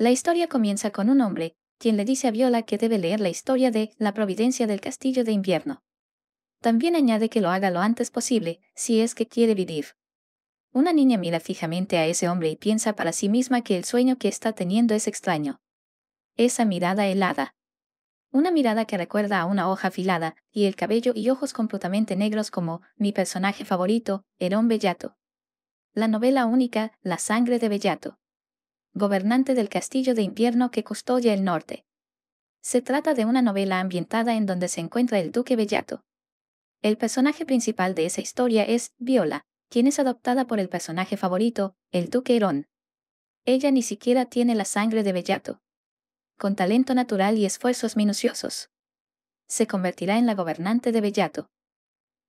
La historia comienza con un hombre, quien le dice a Viola que debe leer la historia de La Providencia del Castillo de Invierno. También añade que lo haga lo antes posible, si es que quiere vivir. Una niña mira fijamente a ese hombre y piensa para sí misma que el sueño que está teniendo es extraño. Esa mirada helada. Una mirada que recuerda a una hoja afilada, y el cabello y ojos completamente negros como mi personaje favorito, Herón Bellato. La novela única, La sangre de Bellato gobernante del castillo de invierno que custodia el norte. Se trata de una novela ambientada en donde se encuentra el duque Bellato. El personaje principal de esa historia es Viola, quien es adoptada por el personaje favorito, el duque Herón. Ella ni siquiera tiene la sangre de Bellato. Con talento natural y esfuerzos minuciosos. Se convertirá en la gobernante de Bellato.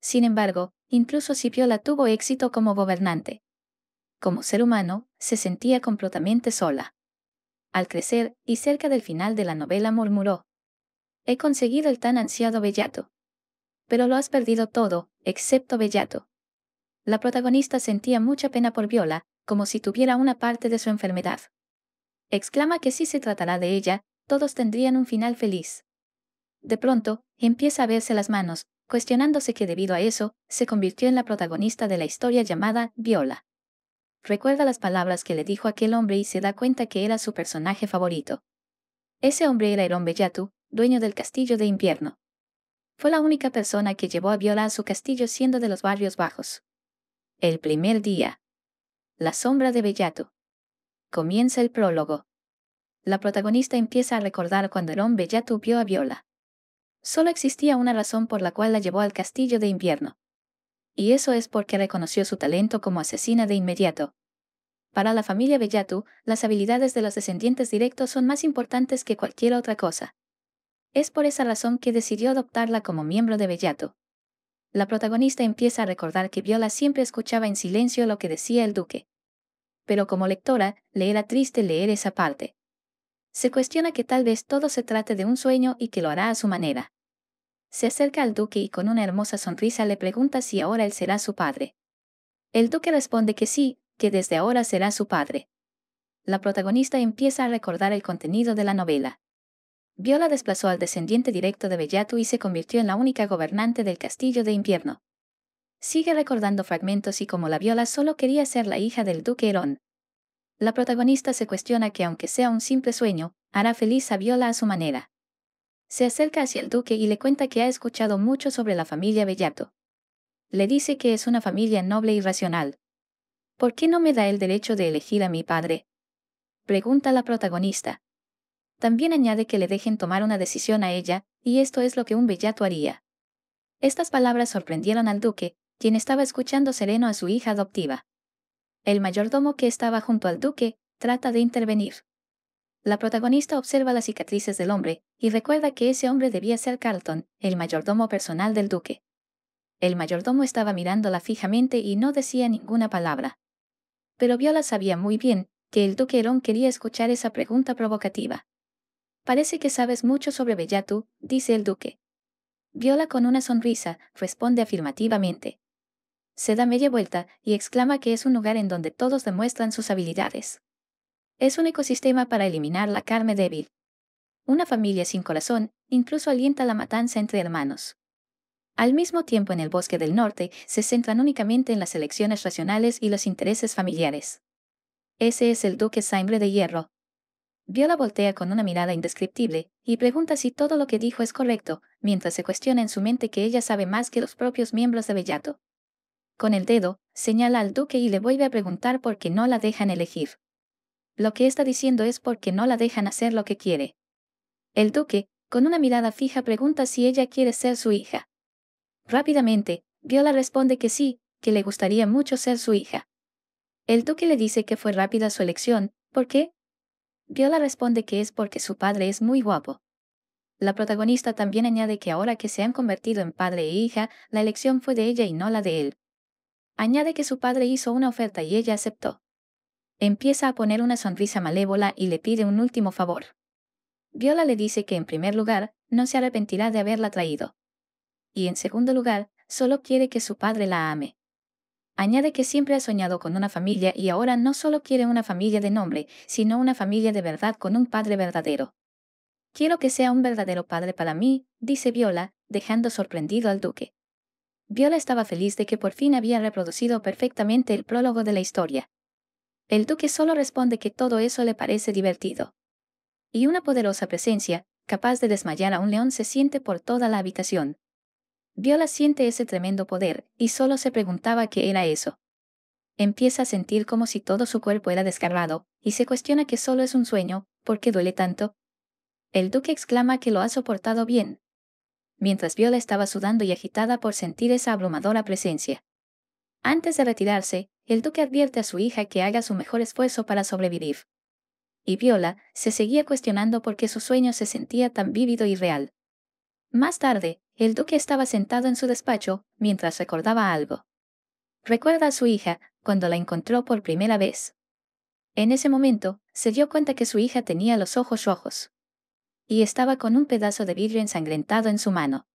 Sin embargo, incluso si Viola tuvo éxito como gobernante, como ser humano, se sentía completamente sola. Al crecer, y cerca del final de la novela murmuró, He conseguido el tan ansiado bellato. Pero lo has perdido todo, excepto bellato. La protagonista sentía mucha pena por Viola, como si tuviera una parte de su enfermedad. Exclama que si se tratará de ella, todos tendrían un final feliz. De pronto, empieza a verse las manos, cuestionándose que debido a eso, se convirtió en la protagonista de la historia llamada Viola recuerda las palabras que le dijo aquel hombre y se da cuenta que era su personaje favorito. Ese hombre era el Bellatu, dueño del castillo de invierno. Fue la única persona que llevó a Viola a su castillo siendo de los barrios bajos. El primer día. La sombra de Bellatu. Comienza el prólogo. La protagonista empieza a recordar cuando el hombre vio a Viola. Solo existía una razón por la cual la llevó al castillo de invierno y eso es porque reconoció su talento como asesina de inmediato. Para la familia Bellatu, las habilidades de los descendientes directos son más importantes que cualquier otra cosa. Es por esa razón que decidió adoptarla como miembro de Bellatu. La protagonista empieza a recordar que Viola siempre escuchaba en silencio lo que decía el duque. Pero como lectora, le era triste leer esa parte. Se cuestiona que tal vez todo se trate de un sueño y que lo hará a su manera. Se acerca al duque y con una hermosa sonrisa le pregunta si ahora él será su padre. El duque responde que sí, que desde ahora será su padre. La protagonista empieza a recordar el contenido de la novela. Viola desplazó al descendiente directo de Bellatu y se convirtió en la única gobernante del castillo de invierno. Sigue recordando fragmentos y como la Viola solo quería ser la hija del duque Herón. La protagonista se cuestiona que aunque sea un simple sueño, hará feliz a Viola a su manera. Se acerca hacia el duque y le cuenta que ha escuchado mucho sobre la familia Bellato. Le dice que es una familia noble y racional. ¿Por qué no me da el derecho de elegir a mi padre? Pregunta la protagonista. También añade que le dejen tomar una decisión a ella, y esto es lo que un bellato haría. Estas palabras sorprendieron al duque, quien estaba escuchando sereno a su hija adoptiva. El mayordomo que estaba junto al duque trata de intervenir. La protagonista observa las cicatrices del hombre y recuerda que ese hombre debía ser Carlton, el mayordomo personal del duque. El mayordomo estaba mirándola fijamente y no decía ninguna palabra. Pero Viola sabía muy bien que el duque Herón quería escuchar esa pregunta provocativa. Parece que sabes mucho sobre Bellatu, dice el duque. Viola con una sonrisa responde afirmativamente. Se da media vuelta y exclama que es un lugar en donde todos demuestran sus habilidades es un ecosistema para eliminar la carne débil. Una familia sin corazón incluso alienta la matanza entre hermanos. Al mismo tiempo en el bosque del norte se centran únicamente en las elecciones racionales y los intereses familiares. Ese es el duque Saimbre de Hierro. Viola voltea con una mirada indescriptible y pregunta si todo lo que dijo es correcto, mientras se cuestiona en su mente que ella sabe más que los propios miembros de Bellato. Con el dedo, señala al duque y le vuelve a preguntar por qué no la dejan elegir. Lo que está diciendo es porque no la dejan hacer lo que quiere. El duque, con una mirada fija, pregunta si ella quiere ser su hija. Rápidamente, Viola responde que sí, que le gustaría mucho ser su hija. El duque le dice que fue rápida su elección, ¿por qué? Viola responde que es porque su padre es muy guapo. La protagonista también añade que ahora que se han convertido en padre e hija, la elección fue de ella y no la de él. Añade que su padre hizo una oferta y ella aceptó. Empieza a poner una sonrisa malévola y le pide un último favor. Viola le dice que en primer lugar, no se arrepentirá de haberla traído. Y en segundo lugar, solo quiere que su padre la ame. Añade que siempre ha soñado con una familia y ahora no solo quiere una familia de nombre, sino una familia de verdad con un padre verdadero. Quiero que sea un verdadero padre para mí, dice Viola, dejando sorprendido al duque. Viola estaba feliz de que por fin había reproducido perfectamente el prólogo de la historia. El duque solo responde que todo eso le parece divertido. Y una poderosa presencia, capaz de desmayar a un león, se siente por toda la habitación. Viola siente ese tremendo poder, y solo se preguntaba qué era eso. Empieza a sentir como si todo su cuerpo era descargado y se cuestiona que solo es un sueño, ¿por qué duele tanto? El duque exclama que lo ha soportado bien. Mientras Viola estaba sudando y agitada por sentir esa abrumadora presencia. Antes de retirarse, el duque advierte a su hija que haga su mejor esfuerzo para sobrevivir. Y Viola se seguía cuestionando por qué su sueño se sentía tan vívido y real. Más tarde, el duque estaba sentado en su despacho mientras recordaba algo. Recuerda a su hija cuando la encontró por primera vez. En ese momento, se dio cuenta que su hija tenía los ojos rojos. Y estaba con un pedazo de vidrio ensangrentado en su mano.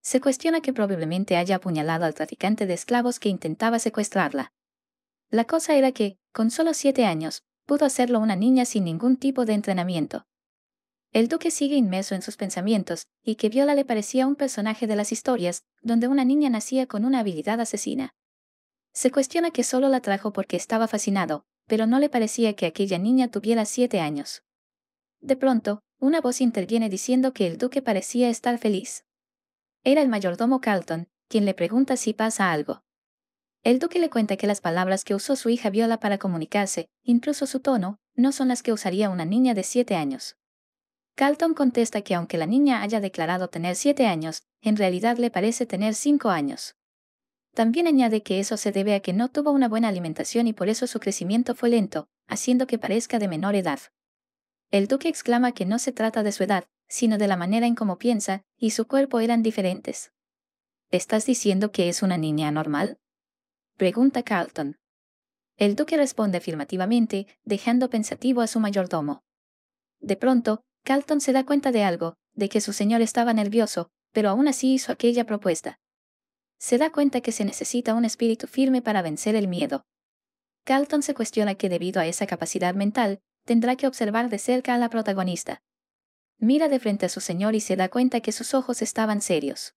Se cuestiona que probablemente haya apuñalado al traficante de esclavos que intentaba secuestrarla. La cosa era que, con solo siete años, pudo hacerlo una niña sin ningún tipo de entrenamiento. El duque sigue inmerso en sus pensamientos, y que Viola le parecía un personaje de las historias, donde una niña nacía con una habilidad asesina. Se cuestiona que solo la trajo porque estaba fascinado, pero no le parecía que aquella niña tuviera siete años. De pronto, una voz interviene diciendo que el duque parecía estar feliz. Era el mayordomo Carlton, quien le pregunta si pasa algo. El duque le cuenta que las palabras que usó su hija Viola para comunicarse, incluso su tono, no son las que usaría una niña de siete años. Carlton contesta que aunque la niña haya declarado tener siete años, en realidad le parece tener cinco años. También añade que eso se debe a que no tuvo una buena alimentación y por eso su crecimiento fue lento, haciendo que parezca de menor edad. El duque exclama que no se trata de su edad, sino de la manera en cómo piensa, y su cuerpo eran diferentes. ¿Estás diciendo que es una niña normal? Pregunta Carlton. El duque responde afirmativamente, dejando pensativo a su mayordomo. De pronto, Carlton se da cuenta de algo, de que su señor estaba nervioso, pero aún así hizo aquella propuesta. Se da cuenta que se necesita un espíritu firme para vencer el miedo. Carlton se cuestiona que debido a esa capacidad mental, tendrá que observar de cerca a la protagonista. Mira de frente a su señor y se da cuenta que sus ojos estaban serios.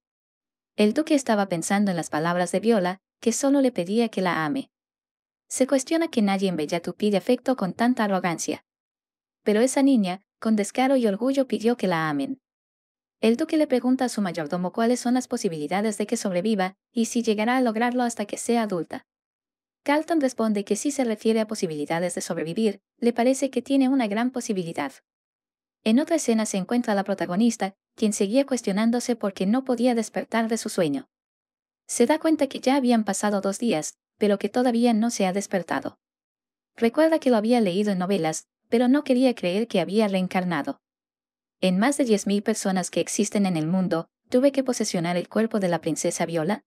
El duque estaba pensando en las palabras de Viola, que solo le pedía que la ame. Se cuestiona que nadie en tu pide afecto con tanta arrogancia. Pero esa niña, con descaro y orgullo, pidió que la amen. El duque le pregunta a su mayordomo cuáles son las posibilidades de que sobreviva y si llegará a lograrlo hasta que sea adulta. Carlton responde que si se refiere a posibilidades de sobrevivir, le parece que tiene una gran posibilidad. En otra escena se encuentra la protagonista, quien seguía cuestionándose por qué no podía despertar de su sueño. Se da cuenta que ya habían pasado dos días, pero que todavía no se ha despertado. Recuerda que lo había leído en novelas, pero no quería creer que había reencarnado. En más de 10.000 personas que existen en el mundo, tuve que posesionar el cuerpo de la princesa Viola.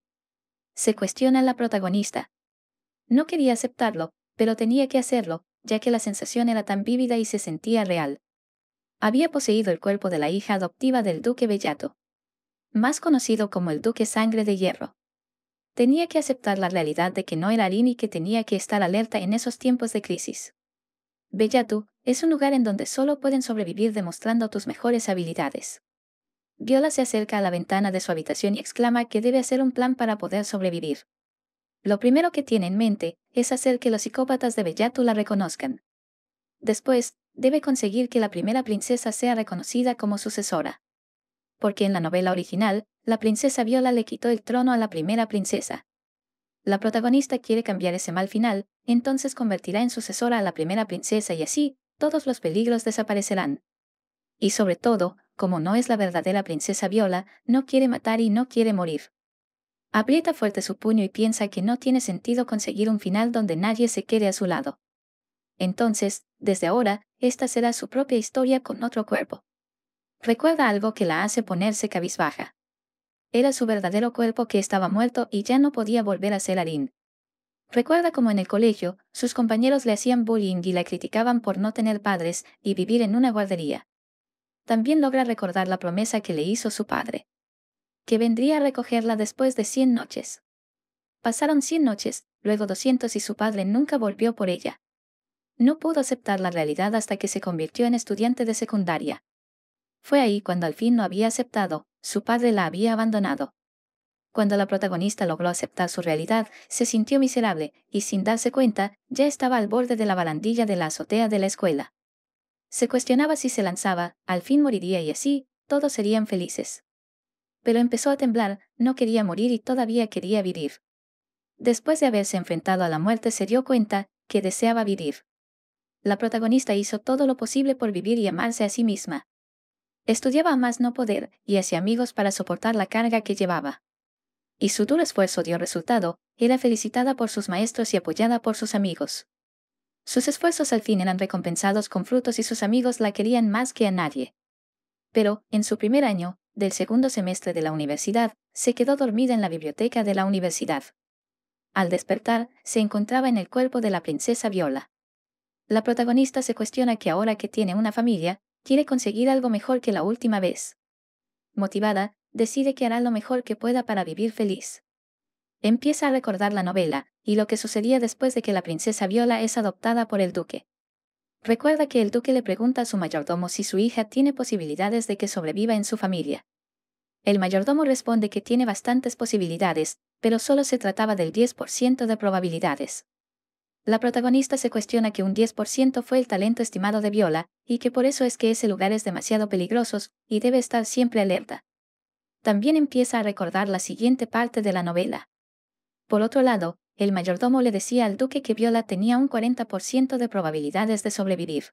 Se cuestiona la protagonista. No quería aceptarlo, pero tenía que hacerlo, ya que la sensación era tan vívida y se sentía real. Había poseído el cuerpo de la hija adoptiva del duque Bellato, más conocido como el duque Sangre de Hierro tenía que aceptar la realidad de que no era Lini que tenía que estar alerta en esos tiempos de crisis. Bellatu es un lugar en donde solo pueden sobrevivir demostrando tus mejores habilidades. Viola se acerca a la ventana de su habitación y exclama que debe hacer un plan para poder sobrevivir. Lo primero que tiene en mente es hacer que los psicópatas de Bellatu la reconozcan. Después, debe conseguir que la primera princesa sea reconocida como sucesora porque en la novela original, la princesa Viola le quitó el trono a la primera princesa. La protagonista quiere cambiar ese mal final, entonces convertirá en sucesora a la primera princesa y así, todos los peligros desaparecerán. Y sobre todo, como no es la verdadera princesa Viola, no quiere matar y no quiere morir. Aprieta fuerte su puño y piensa que no tiene sentido conseguir un final donde nadie se quede a su lado. Entonces, desde ahora, esta será su propia historia con otro cuerpo recuerda algo que la hace ponerse cabizbaja. Era su verdadero cuerpo que estaba muerto y ya no podía volver a ser harín. Recuerda cómo en el colegio, sus compañeros le hacían bullying y la criticaban por no tener padres y vivir en una guardería. También logra recordar la promesa que le hizo su padre. Que vendría a recogerla después de 100 noches. Pasaron 100 noches, luego 200 y su padre nunca volvió por ella. No pudo aceptar la realidad hasta que se convirtió en estudiante de secundaria. Fue ahí cuando al fin no había aceptado, su padre la había abandonado. Cuando la protagonista logró aceptar su realidad, se sintió miserable, y sin darse cuenta, ya estaba al borde de la barandilla de la azotea de la escuela. Se cuestionaba si se lanzaba, al fin moriría y así, todos serían felices. Pero empezó a temblar, no quería morir y todavía quería vivir. Después de haberse enfrentado a la muerte se dio cuenta que deseaba vivir. La protagonista hizo todo lo posible por vivir y amarse a sí misma. Estudiaba a más no poder y hacía amigos para soportar la carga que llevaba. Y su duro esfuerzo dio resultado, era felicitada por sus maestros y apoyada por sus amigos. Sus esfuerzos al fin eran recompensados con frutos y sus amigos la querían más que a nadie. Pero, en su primer año, del segundo semestre de la universidad, se quedó dormida en la biblioteca de la universidad. Al despertar, se encontraba en el cuerpo de la princesa Viola. La protagonista se cuestiona que ahora que tiene una familia, quiere conseguir algo mejor que la última vez. Motivada, decide que hará lo mejor que pueda para vivir feliz. Empieza a recordar la novela, y lo que sucedía después de que la princesa Viola es adoptada por el duque. Recuerda que el duque le pregunta a su mayordomo si su hija tiene posibilidades de que sobreviva en su familia. El mayordomo responde que tiene bastantes posibilidades, pero solo se trataba del 10% de probabilidades. La protagonista se cuestiona que un 10% fue el talento estimado de Viola, y que por eso es que ese lugar es demasiado peligroso, y debe estar siempre alerta. También empieza a recordar la siguiente parte de la novela. Por otro lado, el mayordomo le decía al duque que Viola tenía un 40% de probabilidades de sobrevivir.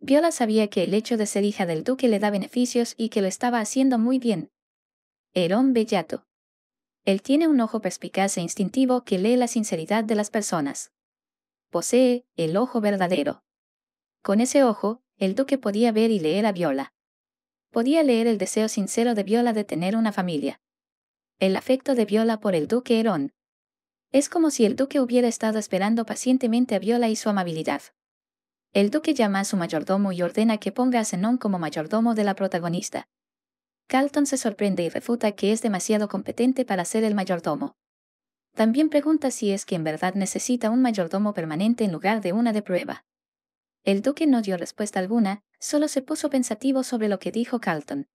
Viola sabía que el hecho de ser hija del duque le da beneficios y que lo estaba haciendo muy bien. Herón Bellato. Él tiene un ojo perspicaz e instintivo que lee la sinceridad de las personas posee el ojo verdadero. Con ese ojo, el duque podía ver y leer a Viola. Podía leer el deseo sincero de Viola de tener una familia. El afecto de Viola por el duque Herón. Es como si el duque hubiera estado esperando pacientemente a Viola y su amabilidad. El duque llama a su mayordomo y ordena que ponga a Zenón como mayordomo de la protagonista. Carlton se sorprende y refuta que es demasiado competente para ser el mayordomo. También pregunta si es que en verdad necesita un mayordomo permanente en lugar de una de prueba. El duque no dio respuesta alguna, solo se puso pensativo sobre lo que dijo Carlton.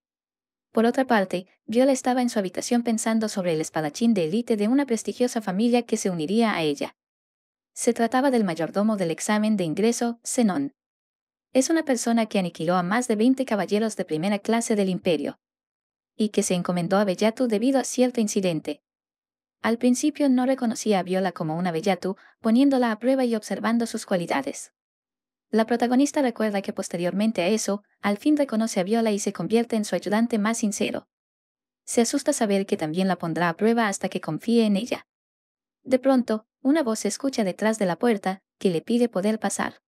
Por otra parte, Viola estaba en su habitación pensando sobre el espadachín de élite de una prestigiosa familia que se uniría a ella. Se trataba del mayordomo del examen de ingreso, Zenón. Es una persona que aniquiló a más de 20 caballeros de primera clase del imperio. Y que se encomendó a Bellatu debido a cierto incidente, al principio no reconocía a Viola como una Bellatu, poniéndola a prueba y observando sus cualidades. La protagonista recuerda que posteriormente a eso, al fin reconoce a Viola y se convierte en su ayudante más sincero. Se asusta saber que también la pondrá a prueba hasta que confíe en ella. De pronto, una voz se escucha detrás de la puerta, que le pide poder pasar.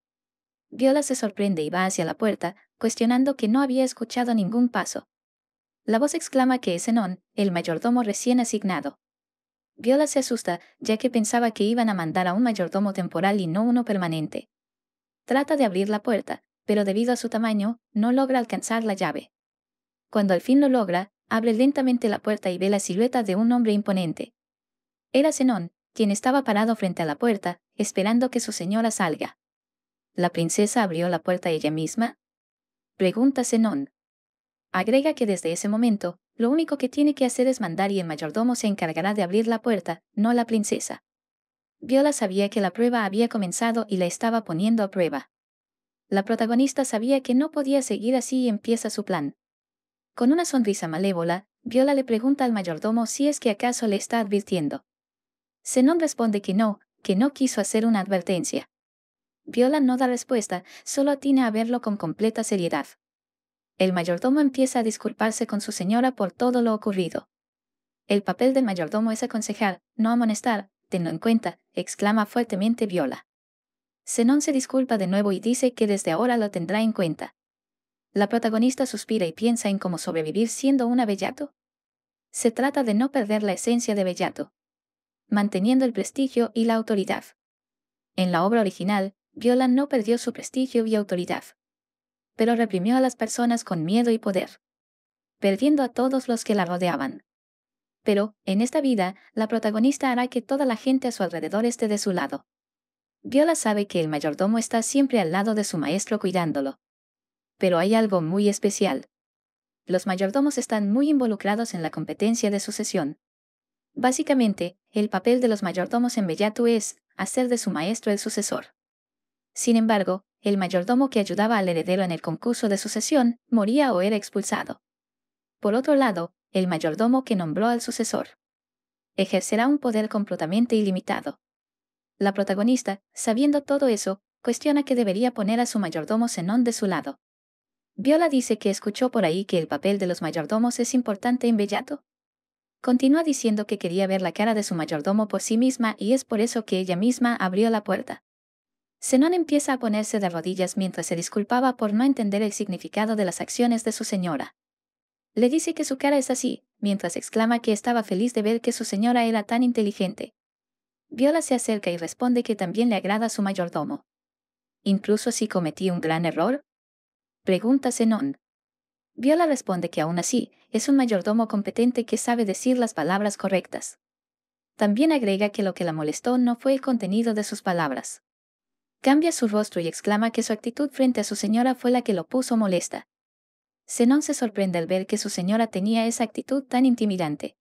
Viola se sorprende y va hacia la puerta, cuestionando que no había escuchado ningún paso. La voz exclama que es Enon, el mayordomo recién asignado. Viola se asusta, ya que pensaba que iban a mandar a un mayordomo temporal y no uno permanente. Trata de abrir la puerta, pero debido a su tamaño, no logra alcanzar la llave. Cuando al fin lo logra, abre lentamente la puerta y ve la silueta de un hombre imponente. Era Zenón, quien estaba parado frente a la puerta, esperando que su señora salga. ¿La princesa abrió la puerta ella misma? Pregunta Zenón. Agrega que desde ese momento, lo único que tiene que hacer es mandar y el mayordomo se encargará de abrir la puerta, no la princesa. Viola sabía que la prueba había comenzado y la estaba poniendo a prueba. La protagonista sabía que no podía seguir así y empieza su plan. Con una sonrisa malévola, Viola le pregunta al mayordomo si es que acaso le está advirtiendo. Zenón responde que no, que no quiso hacer una advertencia. Viola no da respuesta, solo atina a verlo con completa seriedad. El mayordomo empieza a disculparse con su señora por todo lo ocurrido. El papel del mayordomo es aconsejar, no amonestar, tenlo en cuenta, exclama fuertemente Viola. Zenón se disculpa de nuevo y dice que desde ahora lo tendrá en cuenta. La protagonista suspira y piensa en cómo sobrevivir siendo una bellato. Se trata de no perder la esencia de bellato, manteniendo el prestigio y la autoridad. En la obra original, Viola no perdió su prestigio y autoridad pero reprimió a las personas con miedo y poder, perdiendo a todos los que la rodeaban. Pero, en esta vida, la protagonista hará que toda la gente a su alrededor esté de su lado. Viola sabe que el mayordomo está siempre al lado de su maestro cuidándolo. Pero hay algo muy especial. Los mayordomos están muy involucrados en la competencia de sucesión. Básicamente, el papel de los mayordomos en Bellatu es hacer de su maestro el sucesor. Sin embargo, el mayordomo que ayudaba al heredero en el concurso de sucesión moría o era expulsado. Por otro lado, el mayordomo que nombró al sucesor ejercerá un poder completamente ilimitado. La protagonista, sabiendo todo eso, cuestiona que debería poner a su mayordomo Zenón de su lado. Viola dice que escuchó por ahí que el papel de los mayordomos es importante en Bellato. Continúa diciendo que quería ver la cara de su mayordomo por sí misma y es por eso que ella misma abrió la puerta. Zenón empieza a ponerse de rodillas mientras se disculpaba por no entender el significado de las acciones de su señora. Le dice que su cara es así, mientras exclama que estaba feliz de ver que su señora era tan inteligente. Viola se acerca y responde que también le agrada su mayordomo. ¿Incluso si cometí un gran error? Pregunta Zenón. Viola responde que aún así, es un mayordomo competente que sabe decir las palabras correctas. También agrega que lo que la molestó no fue el contenido de sus palabras. Cambia su rostro y exclama que su actitud frente a su señora fue la que lo puso molesta. Zenón se sorprende al ver que su señora tenía esa actitud tan intimidante.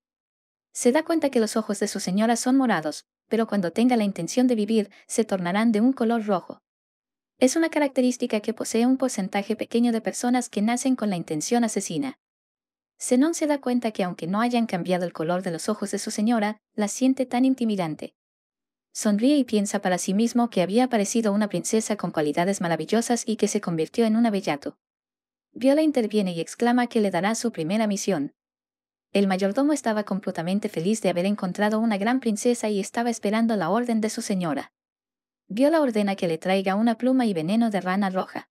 Se da cuenta que los ojos de su señora son morados, pero cuando tenga la intención de vivir, se tornarán de un color rojo. Es una característica que posee un porcentaje pequeño de personas que nacen con la intención asesina. Zenón se da cuenta que aunque no hayan cambiado el color de los ojos de su señora, la siente tan intimidante. Sonríe y piensa para sí mismo que había aparecido una princesa con cualidades maravillosas y que se convirtió en un bellato. Viola interviene y exclama que le dará su primera misión. El mayordomo estaba completamente feliz de haber encontrado una gran princesa y estaba esperando la orden de su señora. Viola ordena que le traiga una pluma y veneno de rana roja.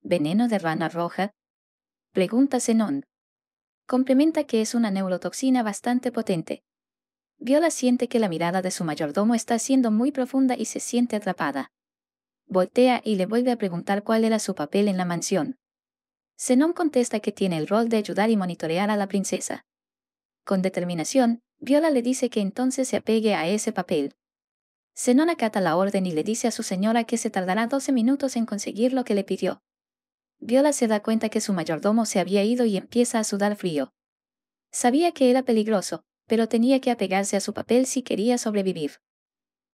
¿Veneno de rana roja? Pregunta Zenón. Complementa que es una neurotoxina bastante potente. Viola siente que la mirada de su mayordomo está siendo muy profunda y se siente atrapada. Voltea y le vuelve a preguntar cuál era su papel en la mansión. Zenón contesta que tiene el rol de ayudar y monitorear a la princesa. Con determinación, Viola le dice que entonces se apegue a ese papel. Zenón acata la orden y le dice a su señora que se tardará 12 minutos en conseguir lo que le pidió. Viola se da cuenta que su mayordomo se había ido y empieza a sudar frío. Sabía que era peligroso, pero tenía que apegarse a su papel si quería sobrevivir.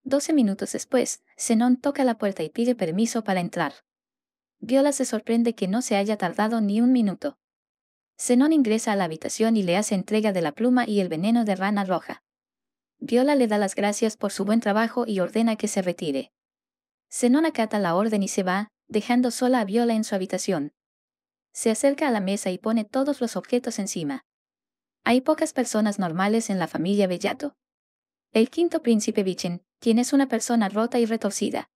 Doce minutos después, Zenón toca la puerta y pide permiso para entrar. Viola se sorprende que no se haya tardado ni un minuto. Zenón ingresa a la habitación y le hace entrega de la pluma y el veneno de rana roja. Viola le da las gracias por su buen trabajo y ordena que se retire. Zenón acata la orden y se va, dejando sola a Viola en su habitación. Se acerca a la mesa y pone todos los objetos encima. Hay pocas personas normales en la familia Bellato. El quinto príncipe Vichen, quien es una persona rota y retorcida.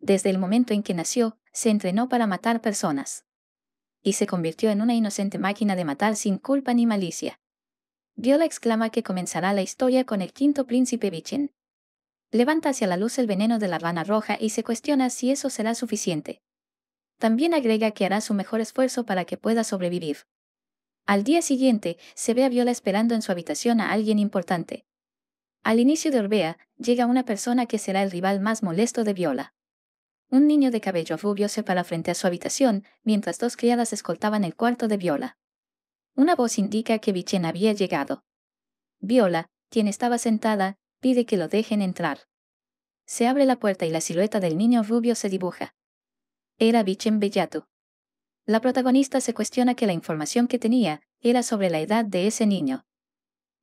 Desde el momento en que nació, se entrenó para matar personas. Y se convirtió en una inocente máquina de matar sin culpa ni malicia. Viola exclama que comenzará la historia con el quinto príncipe Vichen. Levanta hacia la luz el veneno de la rana roja y se cuestiona si eso será suficiente. También agrega que hará su mejor esfuerzo para que pueda sobrevivir. Al día siguiente, se ve a Viola esperando en su habitación a alguien importante. Al inicio de Orbea, llega una persona que será el rival más molesto de Viola. Un niño de cabello rubio se para frente a su habitación, mientras dos criadas escoltaban el cuarto de Viola. Una voz indica que Vichen había llegado. Viola, quien estaba sentada, pide que lo dejen entrar. Se abre la puerta y la silueta del niño rubio se dibuja. Era Vichen Bellato la protagonista se cuestiona que la información que tenía era sobre la edad de ese niño.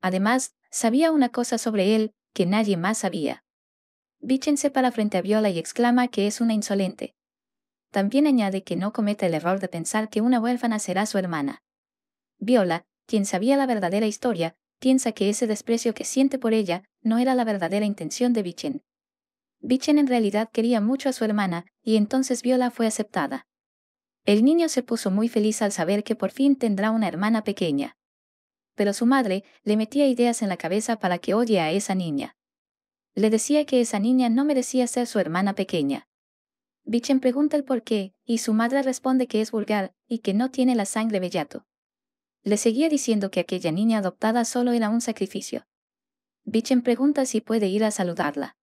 Además, sabía una cosa sobre él que nadie más sabía. Bichen se para frente a Viola y exclama que es una insolente. También añade que no cometa el error de pensar que una huérfana será su hermana. Viola, quien sabía la verdadera historia, piensa que ese desprecio que siente por ella no era la verdadera intención de Bichen. Bichen en realidad quería mucho a su hermana, y entonces Viola fue aceptada. El niño se puso muy feliz al saber que por fin tendrá una hermana pequeña. Pero su madre le metía ideas en la cabeza para que oye a esa niña. Le decía que esa niña no merecía ser su hermana pequeña. Bichen pregunta el por qué, y su madre responde que es vulgar y que no tiene la sangre bellato. Le seguía diciendo que aquella niña adoptada solo era un sacrificio. Bichen pregunta si puede ir a saludarla.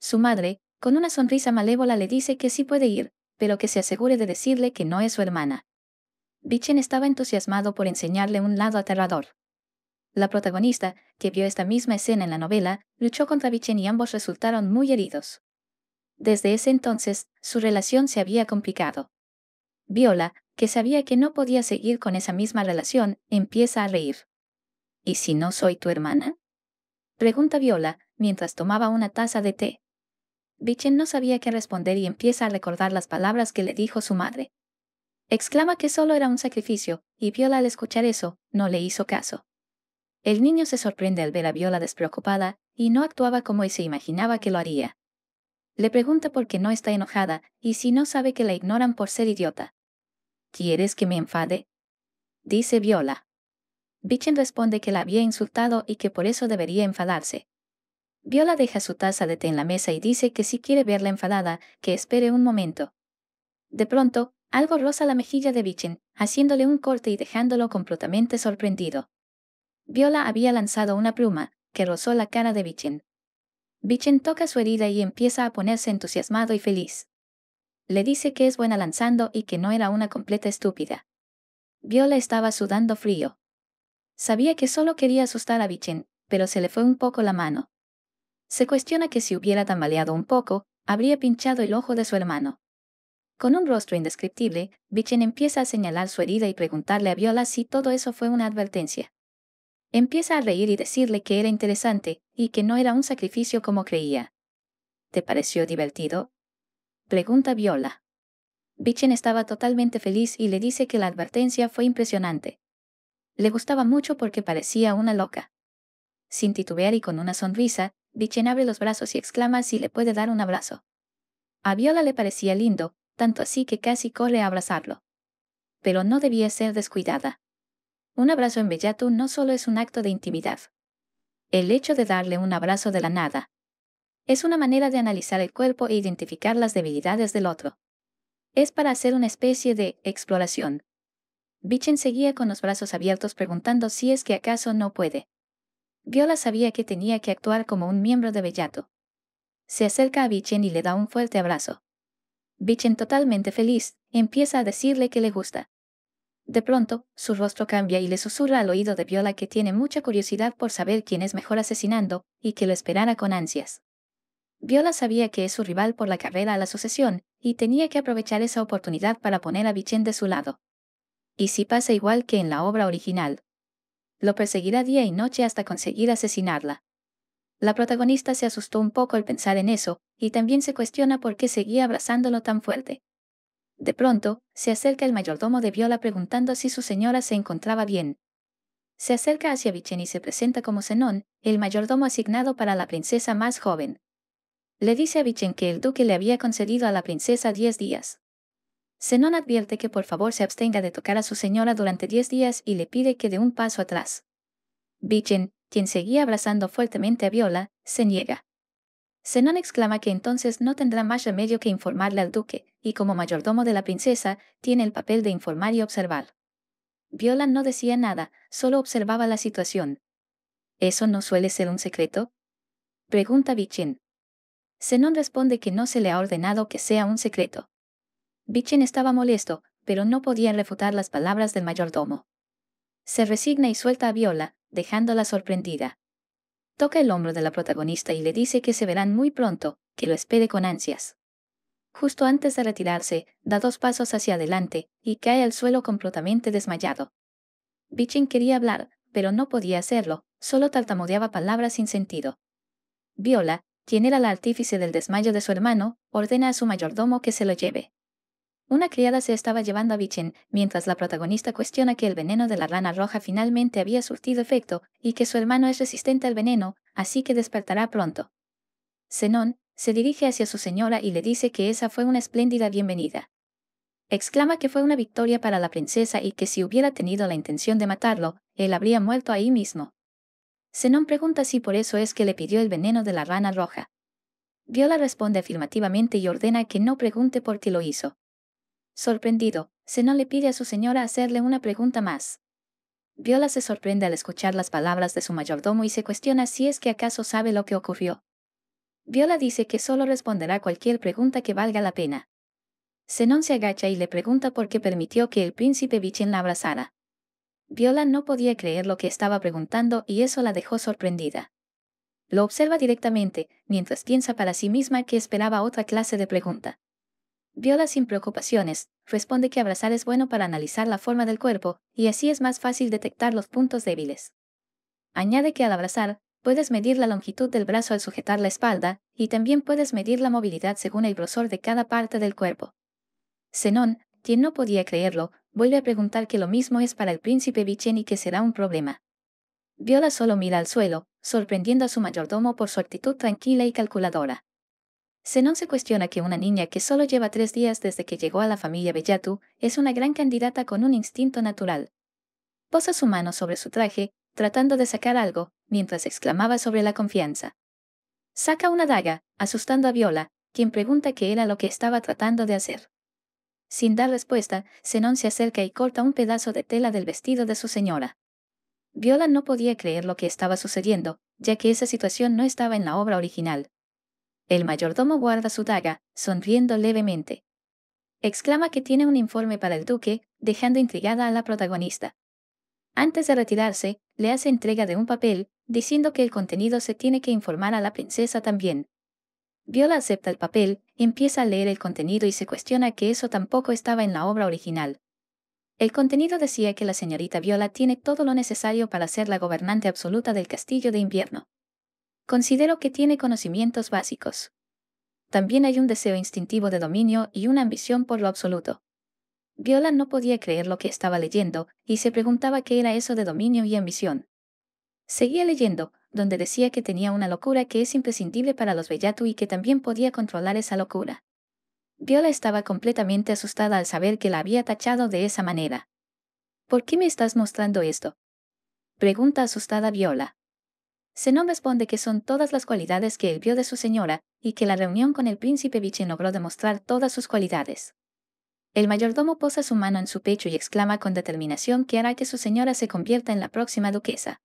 Su madre, con una sonrisa malévola, le dice que sí puede ir, pero que se asegure de decirle que no es su hermana. Vichen estaba entusiasmado por enseñarle un lado aterrador. La protagonista, que vio esta misma escena en la novela, luchó contra Vichen y ambos resultaron muy heridos. Desde ese entonces, su relación se había complicado. Viola, que sabía que no podía seguir con esa misma relación, empieza a reír. ¿Y si no soy tu hermana? Pregunta Viola, mientras tomaba una taza de té. Bichen no sabía qué responder y empieza a recordar las palabras que le dijo su madre. Exclama que solo era un sacrificio, y Viola al escuchar eso, no le hizo caso. El niño se sorprende al ver a Viola despreocupada, y no actuaba como se imaginaba que lo haría. Le pregunta por qué no está enojada, y si no sabe que la ignoran por ser idiota. ¿Quieres que me enfade? Dice Viola. Bichen responde que la había insultado y que por eso debería enfadarse, Viola deja su taza de té en la mesa y dice que si quiere verla enfadada, que espere un momento. De pronto, algo roza la mejilla de Vichen, haciéndole un corte y dejándolo completamente sorprendido. Viola había lanzado una pluma, que rozó la cara de Vichen. Vichen toca su herida y empieza a ponerse entusiasmado y feliz. Le dice que es buena lanzando y que no era una completa estúpida. Viola estaba sudando frío. Sabía que solo quería asustar a Vichen, pero se le fue un poco la mano. Se cuestiona que si hubiera tambaleado un poco, habría pinchado el ojo de su hermano. Con un rostro indescriptible, Vichen empieza a señalar su herida y preguntarle a Viola si todo eso fue una advertencia. Empieza a reír y decirle que era interesante y que no era un sacrificio como creía. ¿Te pareció divertido? Pregunta Viola. Vichen estaba totalmente feliz y le dice que la advertencia fue impresionante. Le gustaba mucho porque parecía una loca. Sin titubear y con una sonrisa, Vichen abre los brazos y exclama si le puede dar un abrazo. A Viola le parecía lindo, tanto así que casi corre a abrazarlo. Pero no debía ser descuidada. Un abrazo en Bellato no solo es un acto de intimidad. El hecho de darle un abrazo de la nada es una manera de analizar el cuerpo e identificar las debilidades del otro. Es para hacer una especie de exploración. Bichen seguía con los brazos abiertos preguntando si es que acaso no puede. Viola sabía que tenía que actuar como un miembro de Bellato. Se acerca a Vichen y le da un fuerte abrazo. Vichen totalmente feliz, empieza a decirle que le gusta. De pronto, su rostro cambia y le susurra al oído de Viola que tiene mucha curiosidad por saber quién es mejor asesinando, y que lo esperara con ansias. Viola sabía que es su rival por la carrera a la sucesión, y tenía que aprovechar esa oportunidad para poner a Vichen de su lado. Y si pasa igual que en la obra original, lo perseguirá día y noche hasta conseguir asesinarla. La protagonista se asustó un poco al pensar en eso, y también se cuestiona por qué seguía abrazándolo tan fuerte. De pronto, se acerca el mayordomo de Viola preguntando si su señora se encontraba bien. Se acerca hacia Vichen y se presenta como Zenón, el mayordomo asignado para la princesa más joven. Le dice a Vichen que el duque le había concedido a la princesa diez días. Zenón advierte que por favor se abstenga de tocar a su señora durante diez días y le pide que dé un paso atrás. Vichen, quien seguía abrazando fuertemente a Viola, se niega. Zenón exclama que entonces no tendrá más remedio que informarle al duque, y como mayordomo de la princesa, tiene el papel de informar y observar. Viola no decía nada, solo observaba la situación. ¿Eso no suele ser un secreto? Pregunta Vichin. Zenón responde que no se le ha ordenado que sea un secreto. Bichen estaba molesto, pero no podía refutar las palabras del mayordomo. Se resigna y suelta a Viola, dejándola sorprendida. Toca el hombro de la protagonista y le dice que se verán muy pronto, que lo espere con ansias. Justo antes de retirarse, da dos pasos hacia adelante y cae al suelo completamente desmayado. Bichin quería hablar, pero no podía hacerlo, solo tartamudeaba palabras sin sentido. Viola, quien era la artífice del desmayo de su hermano, ordena a su mayordomo que se lo lleve. Una criada se estaba llevando a Vichen, mientras la protagonista cuestiona que el veneno de la rana roja finalmente había surtido efecto y que su hermano es resistente al veneno, así que despertará pronto. Zenón se dirige hacia su señora y le dice que esa fue una espléndida bienvenida. Exclama que fue una victoria para la princesa y que si hubiera tenido la intención de matarlo, él habría muerto ahí mismo. Zenón pregunta si por eso es que le pidió el veneno de la rana roja. Viola responde afirmativamente y ordena que no pregunte por qué lo hizo. Sorprendido, Senón le pide a su señora hacerle una pregunta más. Viola se sorprende al escuchar las palabras de su mayordomo y se cuestiona si es que acaso sabe lo que ocurrió. Viola dice que solo responderá cualquier pregunta que valga la pena. Senón se agacha y le pregunta por qué permitió que el príncipe Vichin la abrazara. Viola no podía creer lo que estaba preguntando y eso la dejó sorprendida. Lo observa directamente, mientras piensa para sí misma que esperaba otra clase de pregunta. Viola sin preocupaciones, responde que abrazar es bueno para analizar la forma del cuerpo, y así es más fácil detectar los puntos débiles. Añade que al abrazar, puedes medir la longitud del brazo al sujetar la espalda, y también puedes medir la movilidad según el grosor de cada parte del cuerpo. Zenón, quien no podía creerlo, vuelve a preguntar que lo mismo es para el príncipe Vichen y que será un problema. Viola solo mira al suelo, sorprendiendo a su mayordomo por su actitud tranquila y calculadora. Senon se cuestiona que una niña que solo lleva tres días desde que llegó a la familia Bellatu es una gran candidata con un instinto natural. Posa su mano sobre su traje, tratando de sacar algo, mientras exclamaba sobre la confianza. Saca una daga, asustando a Viola, quien pregunta qué era lo que estaba tratando de hacer. Sin dar respuesta, Zenón se acerca y corta un pedazo de tela del vestido de su señora. Viola no podía creer lo que estaba sucediendo, ya que esa situación no estaba en la obra original. El mayordomo guarda su daga, sonriendo levemente. Exclama que tiene un informe para el duque, dejando intrigada a la protagonista. Antes de retirarse, le hace entrega de un papel, diciendo que el contenido se tiene que informar a la princesa también. Viola acepta el papel, empieza a leer el contenido y se cuestiona que eso tampoco estaba en la obra original. El contenido decía que la señorita Viola tiene todo lo necesario para ser la gobernante absoluta del castillo de invierno considero que tiene conocimientos básicos. También hay un deseo instintivo de dominio y una ambición por lo absoluto. Viola no podía creer lo que estaba leyendo y se preguntaba qué era eso de dominio y ambición. Seguía leyendo, donde decía que tenía una locura que es imprescindible para los Bellatu y que también podía controlar esa locura. Viola estaba completamente asustada al saber que la había tachado de esa manera. ¿Por qué me estás mostrando esto? Pregunta asustada Viola. Zenón responde que son todas las cualidades que él vio de su señora y que la reunión con el príncipe Vichy logró demostrar todas sus cualidades. El mayordomo posa su mano en su pecho y exclama con determinación que hará que su señora se convierta en la próxima duquesa.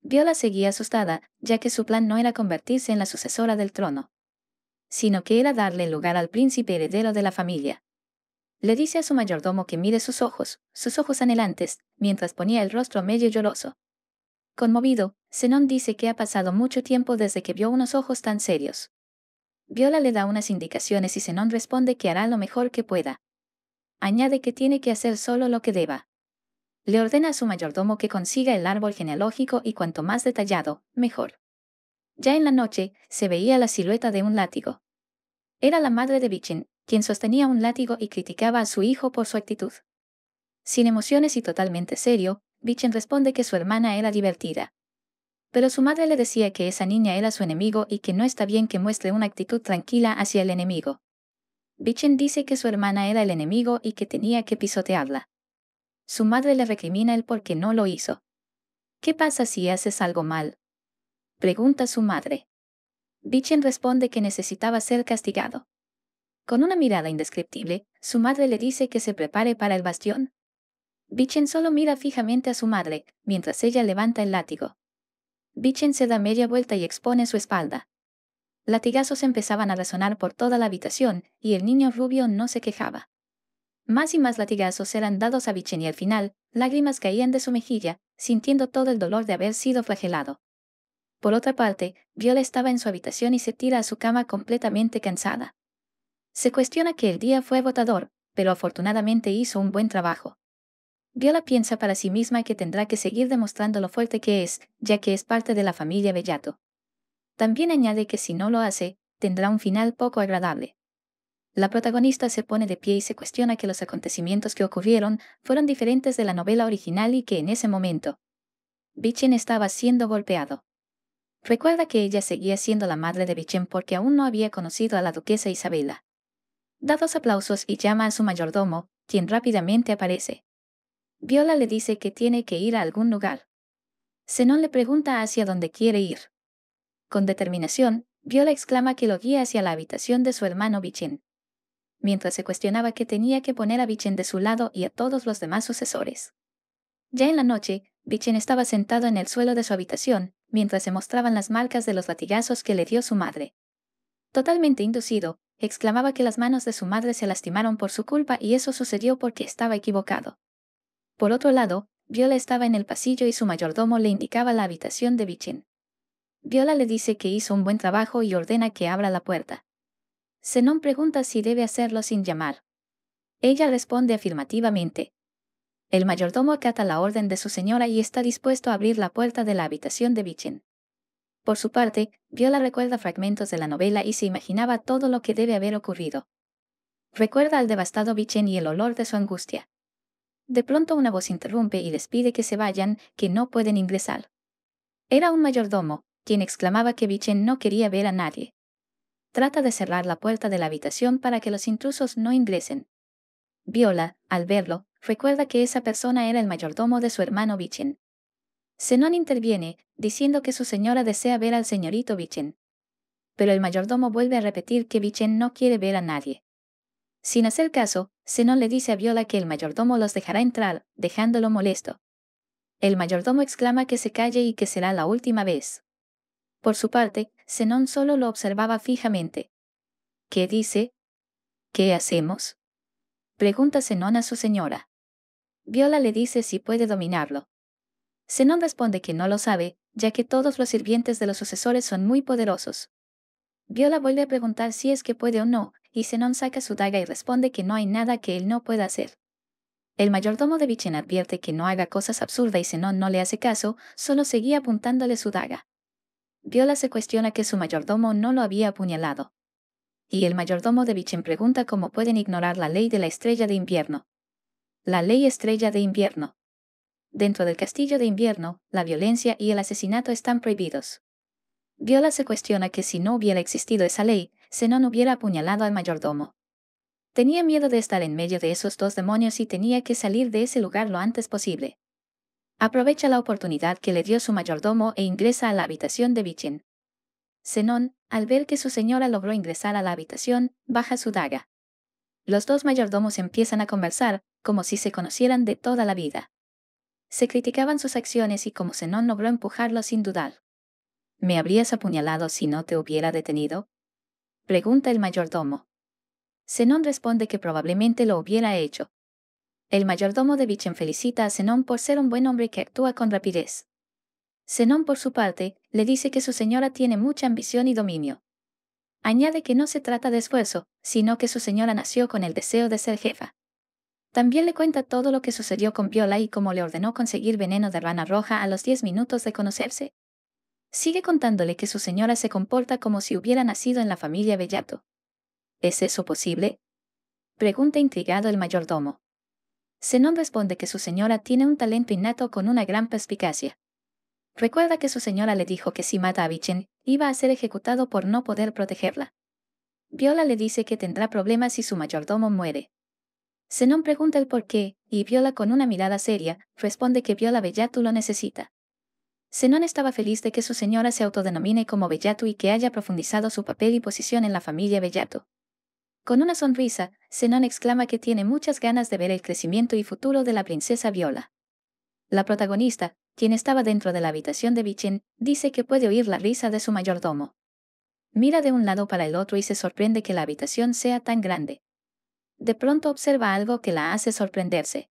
Viola seguía asustada, ya que su plan no era convertirse en la sucesora del trono, sino que era darle lugar al príncipe heredero de la familia. Le dice a su mayordomo que mire sus ojos, sus ojos anhelantes, mientras ponía el rostro medio lloroso. Conmovido, Zenón dice que ha pasado mucho tiempo desde que vio unos ojos tan serios. Viola le da unas indicaciones y Zenón responde que hará lo mejor que pueda. Añade que tiene que hacer solo lo que deba. Le ordena a su mayordomo que consiga el árbol genealógico y cuanto más detallado, mejor. Ya en la noche, se veía la silueta de un látigo. Era la madre de Bichin, quien sostenía un látigo y criticaba a su hijo por su actitud. Sin emociones y totalmente serio, Vichen responde que su hermana era divertida. Pero su madre le decía que esa niña era su enemigo y que no está bien que muestre una actitud tranquila hacia el enemigo. Bichen dice que su hermana era el enemigo y que tenía que pisotearla. Su madre le recrimina el porque no lo hizo. ¿Qué pasa si haces algo mal? Pregunta su madre. Bichen responde que necesitaba ser castigado. Con una mirada indescriptible, su madre le dice que se prepare para el bastión. Bichen solo mira fijamente a su madre, mientras ella levanta el látigo. Bichen se da media vuelta y expone su espalda. Latigazos empezaban a resonar por toda la habitación, y el niño rubio no se quejaba. Más y más latigazos eran dados a Vichen, y al final, lágrimas caían de su mejilla, sintiendo todo el dolor de haber sido flagelado. Por otra parte, Viola estaba en su habitación y se tira a su cama completamente cansada. Se cuestiona que el día fue agotador, pero afortunadamente hizo un buen trabajo. Viola piensa para sí misma que tendrá que seguir demostrando lo fuerte que es, ya que es parte de la familia Bellato. También añade que si no lo hace, tendrá un final poco agradable. La protagonista se pone de pie y se cuestiona que los acontecimientos que ocurrieron fueron diferentes de la novela original y que en ese momento, Vichen estaba siendo golpeado. Recuerda que ella seguía siendo la madre de Vichen porque aún no había conocido a la duquesa Isabela. Da dos aplausos y llama a su mayordomo, quien rápidamente aparece. Viola le dice que tiene que ir a algún lugar. Zenón le pregunta hacia dónde quiere ir. Con determinación, Viola exclama que lo guía hacia la habitación de su hermano Vichin. Mientras se cuestionaba que tenía que poner a Vichin de su lado y a todos los demás sucesores. Ya en la noche, Vichin estaba sentado en el suelo de su habitación, mientras se mostraban las marcas de los latigazos que le dio su madre. Totalmente inducido, exclamaba que las manos de su madre se lastimaron por su culpa y eso sucedió porque estaba equivocado. Por otro lado, Viola estaba en el pasillo y su mayordomo le indicaba la habitación de Vichen. Viola le dice que hizo un buen trabajo y ordena que abra la puerta. Zenón pregunta si debe hacerlo sin llamar. Ella responde afirmativamente. El mayordomo acata la orden de su señora y está dispuesto a abrir la puerta de la habitación de Vichen. Por su parte, Viola recuerda fragmentos de la novela y se imaginaba todo lo que debe haber ocurrido. Recuerda al devastado Vichen y el olor de su angustia. De pronto una voz interrumpe y les pide que se vayan, que no pueden ingresar. Era un mayordomo, quien exclamaba que Vichen no quería ver a nadie. Trata de cerrar la puerta de la habitación para que los intrusos no ingresen. Viola, al verlo, recuerda que esa persona era el mayordomo de su hermano Vichen. Zenon interviene, diciendo que su señora desea ver al señorito Vichen. Pero el mayordomo vuelve a repetir que Vichen no quiere ver a nadie. Sin hacer caso, Zenón le dice a Viola que el mayordomo los dejará entrar, dejándolo molesto. El mayordomo exclama que se calle y que será la última vez. Por su parte, Senón solo lo observaba fijamente. ¿Qué dice? ¿Qué hacemos? Pregunta senón a su señora. Viola le dice si puede dominarlo. Senón responde que no lo sabe, ya que todos los sirvientes de los sucesores son muy poderosos. Viola vuelve a preguntar si es que puede o no, y Zenón saca su daga y responde que no hay nada que él no pueda hacer. El mayordomo de Vichen advierte que no haga cosas absurdas y Zenón no le hace caso, solo seguía apuntándole su daga. Viola se cuestiona que su mayordomo no lo había apuñalado. Y el mayordomo de Vichen pregunta cómo pueden ignorar la ley de la estrella de invierno. La ley estrella de invierno. Dentro del castillo de invierno, la violencia y el asesinato están prohibidos. Viola se cuestiona que si no hubiera existido esa ley, Zenón hubiera apuñalado al mayordomo. Tenía miedo de estar en medio de esos dos demonios y tenía que salir de ese lugar lo antes posible. Aprovecha la oportunidad que le dio su mayordomo e ingresa a la habitación de Vichen. senón al ver que su señora logró ingresar a la habitación, baja su daga. Los dos mayordomos empiezan a conversar, como si se conocieran de toda la vida. Se criticaban sus acciones y como Zenón logró empujarlo sin dudar. ¿Me habrías apuñalado si no te hubiera detenido? Pregunta el mayordomo. Zenón responde que probablemente lo hubiera hecho. El mayordomo de Bichen felicita a Zenón por ser un buen hombre que actúa con rapidez. Zenón, por su parte, le dice que su señora tiene mucha ambición y dominio. Añade que no se trata de esfuerzo, sino que su señora nació con el deseo de ser jefa. También le cuenta todo lo que sucedió con Viola y cómo le ordenó conseguir veneno de rana roja a los 10 minutos de conocerse, Sigue contándole que su señora se comporta como si hubiera nacido en la familia Bellato. ¿Es eso posible? Pregunta intrigado el mayordomo. Zenón responde que su señora tiene un talento innato con una gran perspicacia. Recuerda que su señora le dijo que si mata a Vichen, iba a ser ejecutado por no poder protegerla. Viola le dice que tendrá problemas si su mayordomo muere. Zenón pregunta el por qué, y Viola con una mirada seria, responde que Viola Bellato lo necesita. Zenón estaba feliz de que su señora se autodenomine como Bellato y que haya profundizado su papel y posición en la familia Bellato. Con una sonrisa, Zenon exclama que tiene muchas ganas de ver el crecimiento y futuro de la princesa Viola. La protagonista, quien estaba dentro de la habitación de Vichen, dice que puede oír la risa de su mayordomo. Mira de un lado para el otro y se sorprende que la habitación sea tan grande. De pronto observa algo que la hace sorprenderse.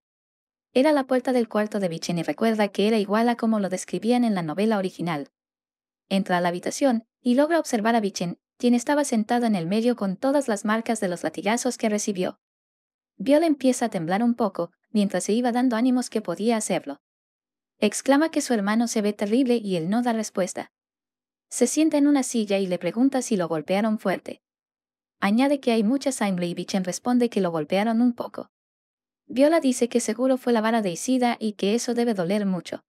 Era la puerta del cuarto de Vichen y recuerda que era igual a como lo describían en la novela original. Entra a la habitación y logra observar a Vichen, quien estaba sentado en el medio con todas las marcas de los latigazos que recibió. Viola empieza a temblar un poco, mientras se iba dando ánimos que podía hacerlo. Exclama que su hermano se ve terrible y él no da respuesta. Se sienta en una silla y le pregunta si lo golpearon fuerte. Añade que hay mucha sangre y Vichen responde que lo golpearon un poco. Viola dice que seguro fue la vara de Isida y que eso debe doler mucho.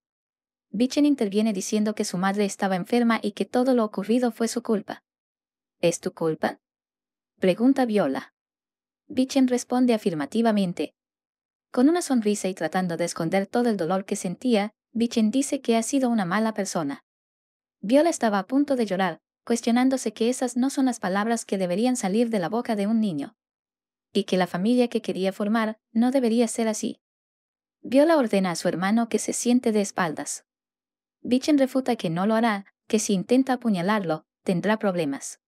Bichen interviene diciendo que su madre estaba enferma y que todo lo ocurrido fue su culpa. ¿Es tu culpa? Pregunta Viola. Bichen responde afirmativamente. Con una sonrisa y tratando de esconder todo el dolor que sentía, Bichen dice que ha sido una mala persona. Viola estaba a punto de llorar, cuestionándose que esas no son las palabras que deberían salir de la boca de un niño y que la familia que quería formar no debería ser así. Viola ordena a su hermano que se siente de espaldas. Bichen refuta que no lo hará, que si intenta apuñalarlo, tendrá problemas.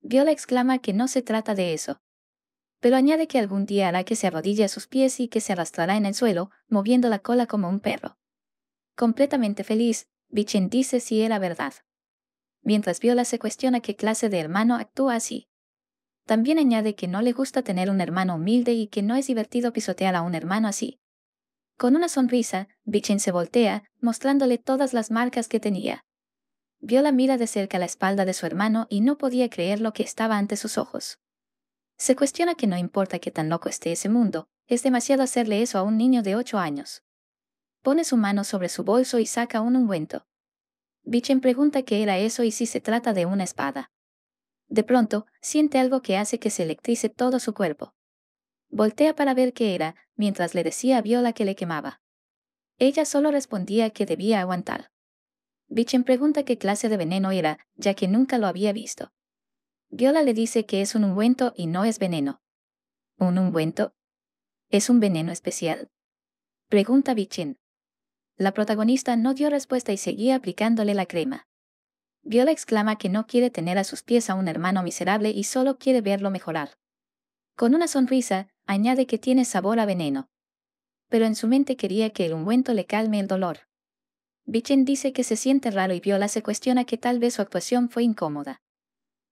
Viola exclama que no se trata de eso. Pero añade que algún día hará que se arrodille a sus pies y que se arrastrará en el suelo, moviendo la cola como un perro. Completamente feliz, Bichen dice si era verdad. Mientras Viola se cuestiona qué clase de hermano actúa así. También añade que no le gusta tener un hermano humilde y que no es divertido pisotear a un hermano así. Con una sonrisa, Bichin se voltea, mostrándole todas las marcas que tenía. Vio la mira de cerca la espalda de su hermano y no podía creer lo que estaba ante sus ojos. Se cuestiona que no importa que tan loco esté ese mundo, es demasiado hacerle eso a un niño de ocho años. Pone su mano sobre su bolso y saca un ungüento. Bichin pregunta qué era eso y si se trata de una espada. De pronto, siente algo que hace que se electrice todo su cuerpo. Voltea para ver qué era, mientras le decía a Viola que le quemaba. Ella solo respondía que debía aguantar. Bichin pregunta qué clase de veneno era, ya que nunca lo había visto. Viola le dice que es un ungüento y no es veneno. ¿Un ungüento? ¿Es un veneno especial? Pregunta Bichin. La protagonista no dio respuesta y seguía aplicándole la crema. Viola exclama que no quiere tener a sus pies a un hermano miserable y solo quiere verlo mejorar. Con una sonrisa, añade que tiene sabor a veneno. Pero en su mente quería que el ungüento le calme el dolor. Vichen dice que se siente raro y Viola se cuestiona que tal vez su actuación fue incómoda.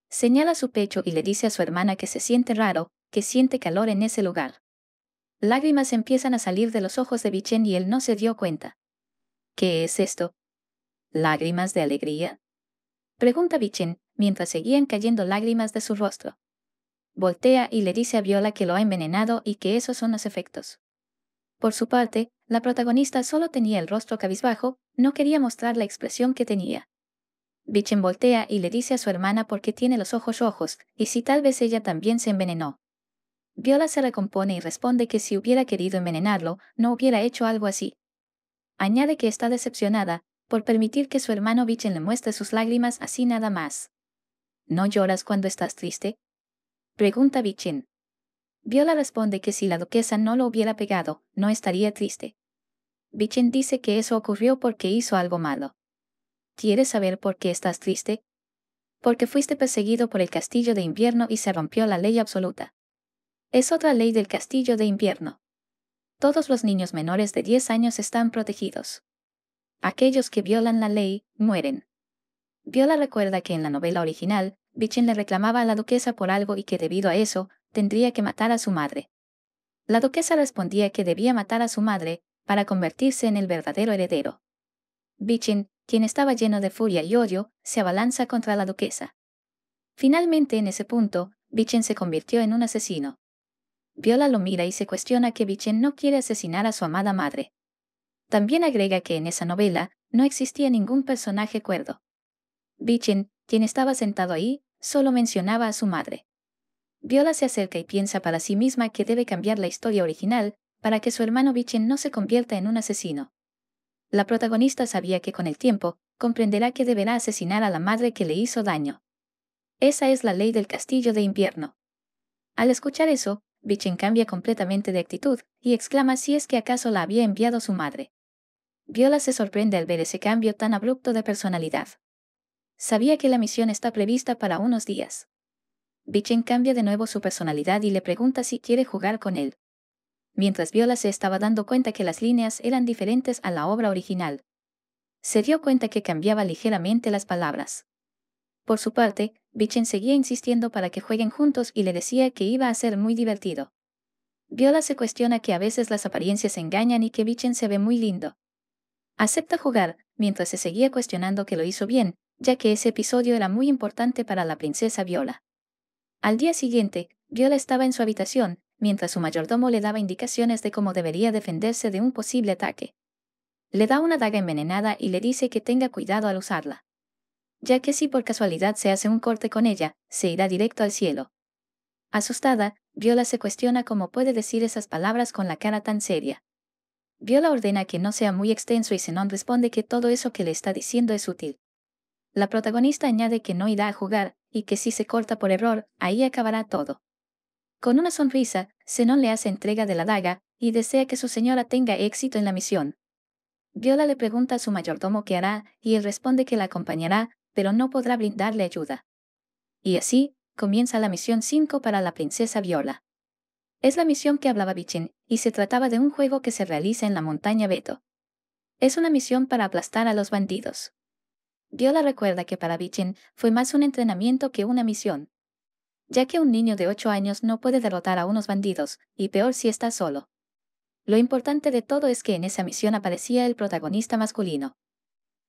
Señala su pecho y le dice a su hermana que se siente raro, que siente calor en ese lugar. Lágrimas empiezan a salir de los ojos de Vichen y él no se dio cuenta. ¿Qué es esto? ¿Lágrimas de alegría? Pregunta Vichen mientras seguían cayendo lágrimas de su rostro. Voltea y le dice a Viola que lo ha envenenado y que esos son los efectos. Por su parte, la protagonista solo tenía el rostro cabizbajo, no quería mostrar la expresión que tenía. Vichen voltea y le dice a su hermana por qué tiene los ojos rojos, y si tal vez ella también se envenenó. Viola se recompone y responde que si hubiera querido envenenarlo, no hubiera hecho algo así. Añade que está decepcionada, por permitir que su hermano Vichen le muestre sus lágrimas así nada más. ¿No lloras cuando estás triste? Pregunta Vichen. Viola responde que si la duquesa no lo hubiera pegado, no estaría triste. Vichen dice que eso ocurrió porque hizo algo malo. ¿Quieres saber por qué estás triste? Porque fuiste perseguido por el castillo de invierno y se rompió la ley absoluta. Es otra ley del castillo de invierno. Todos los niños menores de 10 años están protegidos. Aquellos que violan la ley mueren. Viola recuerda que en la novela original, Vichen le reclamaba a la duquesa por algo y que debido a eso, tendría que matar a su madre. La duquesa respondía que debía matar a su madre para convertirse en el verdadero heredero. Vichen, quien estaba lleno de furia y odio, se abalanza contra la duquesa. Finalmente, en ese punto, Vichen se convirtió en un asesino. Viola lo mira y se cuestiona que Vichen no quiere asesinar a su amada madre. También agrega que en esa novela no existía ningún personaje cuerdo. Vichen, quien estaba sentado ahí, solo mencionaba a su madre. Viola se acerca y piensa para sí misma que debe cambiar la historia original para que su hermano Vichen no se convierta en un asesino. La protagonista sabía que con el tiempo comprenderá que deberá asesinar a la madre que le hizo daño. Esa es la ley del castillo de invierno. Al escuchar eso, Bichen cambia completamente de actitud y exclama si es que acaso la había enviado su madre. Viola se sorprende al ver ese cambio tan abrupto de personalidad. Sabía que la misión está prevista para unos días. Bichen cambia de nuevo su personalidad y le pregunta si quiere jugar con él. Mientras Viola se estaba dando cuenta que las líneas eran diferentes a la obra original, se dio cuenta que cambiaba ligeramente las palabras. Por su parte, Bichen seguía insistiendo para que jueguen juntos y le decía que iba a ser muy divertido. Viola se cuestiona que a veces las apariencias engañan y que Bichen se ve muy lindo. Acepta jugar, mientras se seguía cuestionando que lo hizo bien, ya que ese episodio era muy importante para la princesa Viola. Al día siguiente, Viola estaba en su habitación, mientras su mayordomo le daba indicaciones de cómo debería defenderse de un posible ataque. Le da una daga envenenada y le dice que tenga cuidado al usarla ya que si por casualidad se hace un corte con ella, se irá directo al cielo. Asustada, Viola se cuestiona cómo puede decir esas palabras con la cara tan seria. Viola ordena que no sea muy extenso y Zenón responde que todo eso que le está diciendo es útil. La protagonista añade que no irá a jugar, y que si se corta por error, ahí acabará todo. Con una sonrisa, Zenón le hace entrega de la daga, y desea que su señora tenga éxito en la misión. Viola le pregunta a su mayordomo qué hará, y él responde que la acompañará, pero no podrá brindarle ayuda. Y así, comienza la misión 5 para la princesa Viola. Es la misión que hablaba Bichin, y se trataba de un juego que se realiza en la montaña Beto. Es una misión para aplastar a los bandidos. Viola recuerda que para vichen fue más un entrenamiento que una misión, ya que un niño de 8 años no puede derrotar a unos bandidos, y peor si está solo. Lo importante de todo es que en esa misión aparecía el protagonista masculino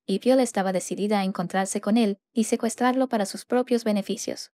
y Viola estaba decidida a encontrarse con él y secuestrarlo para sus propios beneficios.